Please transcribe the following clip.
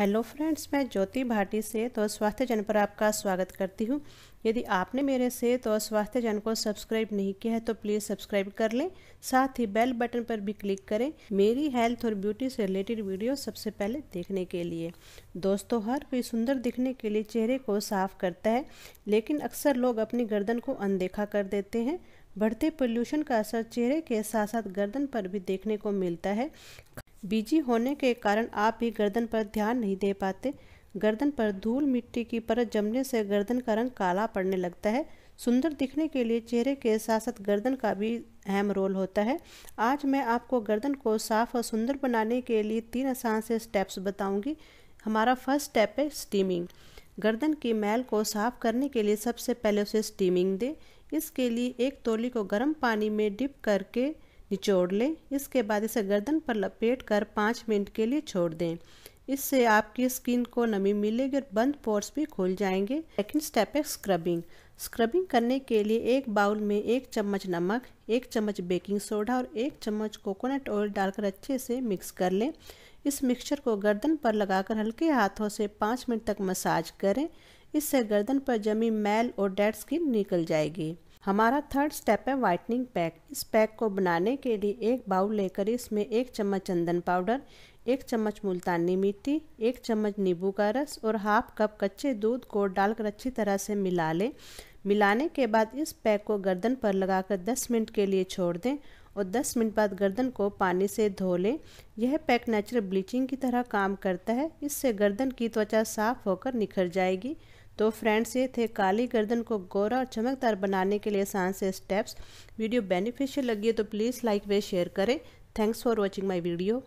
hello friends मैं ज्योति भाटी से तो स्वास्थ्य जन पर आपका स्वागत करती हूँ यदि आपने मेरे से तो स्वास्थ्य जन को सब्सक्राइब नहीं किया है तो प्लीज़ सब्सक्राइब कर लें साथ ही बेल बटन पर भी क्लिक करें मेरी हेल्थ और ब्यूटी से रिलेटेड वीडियो सबसे पहले देखने के लिए दोस्तों हर कोई सुंदर दिखने के लिए चेहरे को साफ करता है लेकिन अक्सर लोग अपनी गर्दन को अनदेखा कर देते हैं बढ़ते पोल्यूशन का असर चेहरे के साथ साथ गर्दन पर भी देखने को मिलता है बिजी होने के कारण आप भी गर्दन पर ध्यान नहीं दे पाते गर्दन पर धूल मिट्टी की परत जमने से गर्दन का रंग काला पड़ने लगता है सुंदर दिखने के लिए चेहरे के साथ साथ गर्दन का भी अहम रोल होता है आज मैं आपको गर्दन को साफ और सुंदर बनाने के लिए तीन आसान से स्टेप्स बताऊंगी हमारा फर्स्ट स्टेप है स्टीमिंग गर्दन की मैल को साफ करने के लिए सबसे पहले उसे स्टीमिंग दें इसके लिए एक तोली को गर्म पानी में डिप करके निचोड़ लें इसके बाद इसे गर्दन पर लपेट कर पाँच मिनट के लिए छोड़ दें इससे आपकी स्किन को नमी मिलेगी और बंद पोर्स भी खुल जाएंगे सेकेंड स्टेप है स्क्रबिंग स्क्रबिंग करने के लिए एक बाउल में एक चम्मच नमक एक चम्मच बेकिंग सोडा और एक चम्मच कोकोनट ऑयल डालकर अच्छे से मिक्स कर लें इस मिक्सचर को गर्दन पर लगाकर हल्के हाथों से पाँच मिनट तक मसाज करें इससे गर्दन पर जमी मैल और डेड स्किन निकल जाएगी हमारा थर्ड स्टेप है वाइटनिंग पैक इस पैक को बनाने के लिए एक बाउल लेकर इसमें एक चम्मच चंदन पाउडर एक चम्मच मुल्तानी मिट्टी एक चम्मच नींबू का रस और हाफ कप कच्चे दूध को डालकर अच्छी तरह से मिला लें मिलाने के बाद इस पैक को गर्दन पर लगाकर 10 मिनट के लिए छोड़ दें और 10 मिनट बाद गर्दन को पानी से धो लें यह पैक नेचुरल ब्लीचिंग की तरह काम करता है इससे गर्दन की त्वचा साफ होकर निखर जाएगी तो फ्रेंड्स ये थे काली गर्दन को गोरा और चमकदार बनाने के लिए आसान से स्टेप्स वीडियो बेनिफिशियल लगी है तो प्लीज़ लाइक व शेयर करें thanks for watching my video